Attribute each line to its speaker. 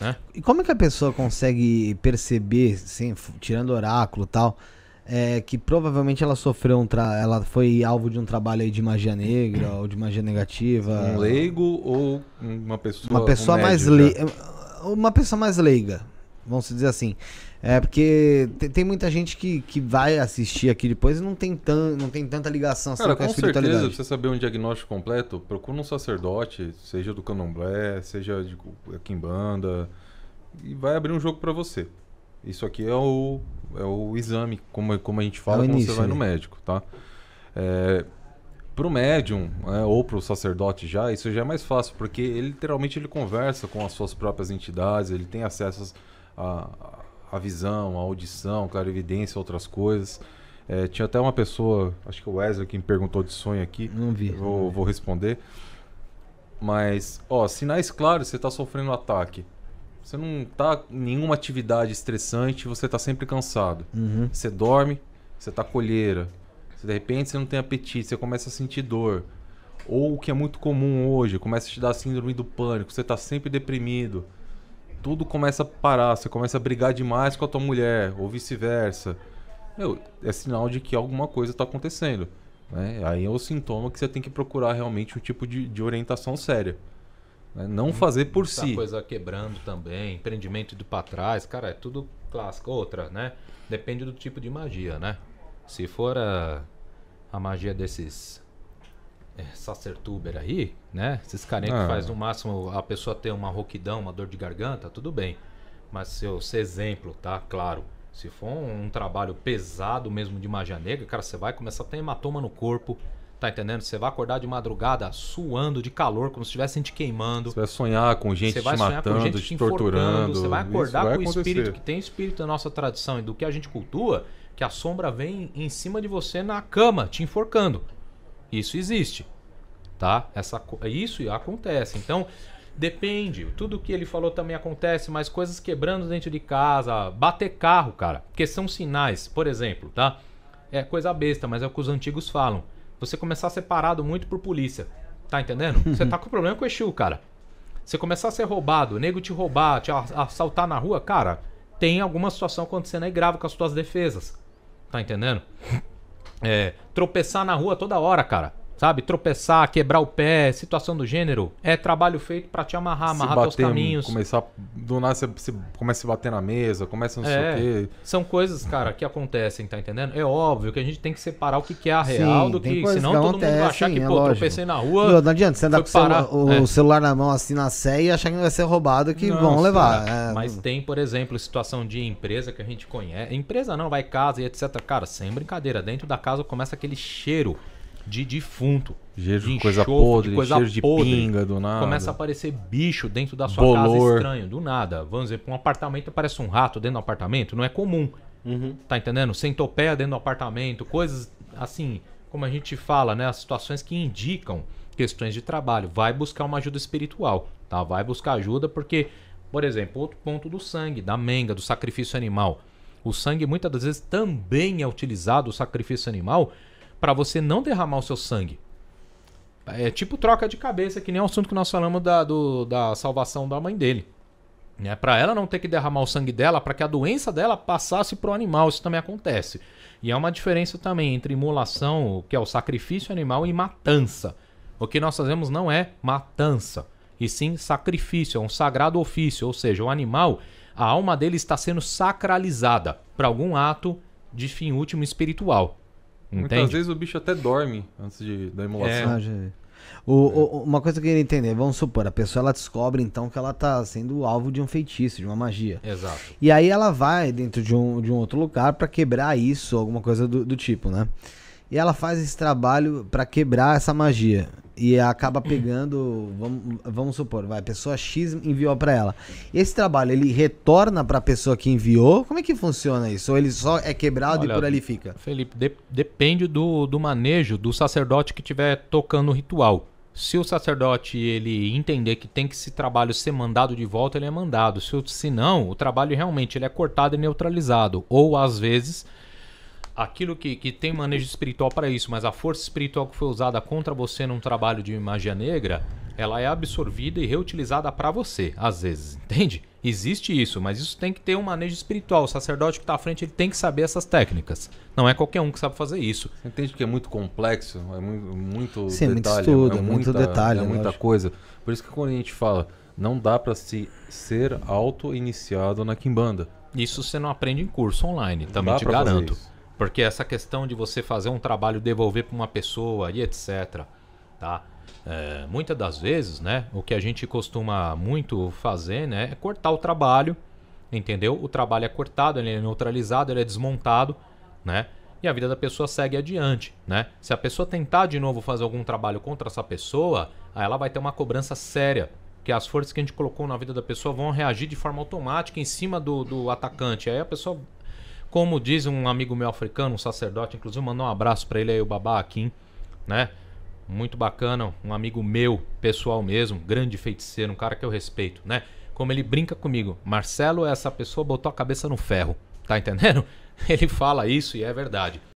Speaker 1: Né?
Speaker 2: E como é que a pessoa consegue perceber, assim, tirando oráculo e tal, é, que provavelmente ela sofreu um tra... ela foi alvo de um trabalho de magia negra ou de magia negativa? Um leigo
Speaker 3: ou uma pessoa. Uma pessoa um mais leiga.
Speaker 2: Né? Uma pessoa mais leiga vamos dizer assim. É porque tem, tem, muita gente que, que vai assistir aqui depois e não tem, tan, não tem tanta ligação assim Cara, com a espiritualidade. Certeza,
Speaker 3: pra você saber um diagnóstico completo, procura um sacerdote, seja do candomblé, seja de quimbanda, e vai abrir um jogo para você. Isso aqui é o, é o exame, como, como a gente fala é início, quando você vai né? no médico, tá? É, pro médium né, ou pro sacerdote já, isso já é mais fácil, porque ele literalmente ele conversa com as suas próprias entidades, ele tem acesso às a, a visão, a audição, clarividência, outras coisas. É, tinha até uma pessoa, acho que o Wesley, que me perguntou de sonho aqui. Não vi. Vou, não vi. vou responder. Mas, ó, sinais claros, você está sofrendo um ataque. Você não está em nenhuma atividade estressante, você está sempre cansado. Uhum. Você dorme, você está colheira. Você, de repente você não tem apetite, você começa a sentir dor. Ou o que é muito comum hoje, começa a te dar síndrome do pânico, você está sempre deprimido tudo começa a parar, você começa a brigar demais com a tua mulher, ou vice-versa. Meu, é sinal de que alguma coisa está acontecendo. Né? Aí é o sintoma que você tem que procurar realmente um tipo de, de orientação séria. Né? Não hum, fazer por Muita si.
Speaker 1: coisa quebrando também, empreendimento do para trás, cara, é tudo clássico. Outra, né? Depende do tipo de magia, né? Se for a, a magia desses é, sacertuber aí, né? Esses carinha ah. que faz no máximo a pessoa ter uma rouquidão, uma dor de garganta, tudo bem. Mas se eu ser exemplo, tá? Claro. Se for um, um trabalho pesado mesmo de magia negra, cara, você vai começar a ter hematoma no corpo, Tá entendendo? Você vai acordar de madrugada suando de calor, como se estivessem te queimando. Você vai
Speaker 3: sonhar com gente te matando, gente te, te torturando. Você vai acordar vai com o espírito que
Speaker 1: tem espírito da nossa tradição e do que a gente cultua, que a sombra vem em cima de você na cama, te enforcando. Isso existe, tá? Essa, isso acontece. Então, depende. Tudo que ele falou também acontece, mas coisas quebrando dentro de casa, bater carro, cara, porque são sinais, por exemplo, tá? É coisa besta, mas é o que os antigos falam. Você começar a ser parado muito por polícia, tá entendendo? Você tá com problema com o Exu, cara. Você começar a ser roubado, o nego te roubar, te assaltar na rua, cara, tem alguma situação acontecendo aí grave com as tuas defesas. Tá entendendo? é, tropeçar na rua toda hora, cara sabe? Tropeçar, quebrar
Speaker 3: o pé, situação do gênero,
Speaker 1: é trabalho feito para te amarrar, se amarrar bater, teus caminhos. Começar,
Speaker 3: do nada você, você começa a se bater na mesa, começa a não é, sei o é, quê.
Speaker 1: São coisas, cara, que acontecem, tá entendendo? É óbvio que a gente tem que separar o que, é a real sim, do que, senão que todo mundo vai achar sim, que, é pô, é tropecei na rua. Não, não adianta, você andar com parar, o, é.
Speaker 2: celular na mão assim na sé e achar que não vai ser roubado, que não, vão levar. É. Mas
Speaker 1: tem, por exemplo, situação de empresa que a gente conhece. Empresa não, vai casa e etc. Cara, sem brincadeira, dentro da casa começa aquele cheiro de defunto.
Speaker 3: Cheiro de, de coisa
Speaker 1: enxofre, podre, de coisa cheiro de podre. pinga, do nada. Começa a aparecer bicho dentro da sua Bolor. casa estranho, do nada. Vamos dizer, um apartamento aparece um rato dentro do apartamento, não é comum. Uhum. Tá entendendo? Centopeia dentro do apartamento, coisas assim, como a gente fala, né? As situações que indicam questões de trabalho. Vai buscar uma ajuda espiritual, tá? Vai buscar ajuda porque, por exemplo, outro ponto do sangue, da menga, do sacrifício animal. O sangue muitas das vezes também é utilizado, o sacrifício animal, para você não derramar o seu sangue. É tipo troca de cabeça, que nem o assunto que nós falamos da, do, da salvação da mãe dele. Né? Para ela não ter que derramar o sangue dela, para que a doença dela passasse para o animal, isso também acontece. E há é uma diferença também entre imolação, que é o sacrifício animal, e matança. O que nós fazemos não é matança, e sim sacrifício, é um sagrado ofício, ou seja, o animal, a alma dele está sendo sacralizada para algum ato de fim último
Speaker 3: espiritual. Entende? Muitas vezes o bicho até dorme antes de, da emulação. É. Ah, é.
Speaker 2: O, é. o, uma coisa que eu queria entender, vamos supor, a pessoa ela descobre então que ela está sendo alvo de um feitiço, de uma magia. Exato. E aí ela vai dentro de um, de um outro lugar para quebrar isso, alguma coisa do, do tipo, né? E ela faz esse trabalho para quebrar essa magia e acaba pegando, vamos, vamos supor, vai, a pessoa X enviou para ela. Esse trabalho, ele retorna para a pessoa que enviou? Como é que funciona isso? Ou ele só é quebrado Olha, e por ali
Speaker 1: fica? Felipe, de, depende do, do manejo do sacerdote que estiver tocando o ritual. Se o sacerdote ele entender que tem que esse trabalho ser mandado de volta, ele é mandado. Se, se não, o trabalho realmente ele é cortado e neutralizado. Ou às vezes aquilo que, que tem manejo espiritual para isso, mas a força espiritual que foi usada contra você num trabalho de magia negra, ela é absorvida e reutilizada para você, às vezes, entende? Existe isso, mas isso tem que ter um manejo espiritual. O sacerdote que está à frente ele tem que saber essas técnicas.
Speaker 3: Não é qualquer um que sabe fazer isso. Você entende que é muito complexo, é muito, muito Sim, é detalhe, muito estudo, é, é muito muita, detalhe, é né? muita lógico. coisa. Por isso que quando a gente fala, não dá para se ser auto iniciado na kimbanda Isso você não aprende em curso online, também te garanto.
Speaker 1: Porque essa questão de você fazer um trabalho, devolver para uma pessoa e etc. Tá? É, muitas das vezes, né, o que a gente costuma muito fazer né, é cortar o trabalho, entendeu? O trabalho é cortado, ele é neutralizado, ele é desmontado, né? E a vida da pessoa segue adiante, né? Se a pessoa tentar de novo fazer algum trabalho contra essa pessoa, aí ela vai ter uma cobrança séria, que as forças que a gente colocou na vida da pessoa vão reagir de forma automática em cima do, do atacante. Aí a pessoa como diz um amigo meu africano, um sacerdote, inclusive mandou um abraço para ele aí, o Babá Akim, né? Muito bacana, um amigo meu, pessoal mesmo, grande feiticeiro, um cara que eu respeito, né? Como ele brinca comigo, Marcelo é essa pessoa botou a cabeça no ferro, tá entendendo? Ele fala isso e é verdade.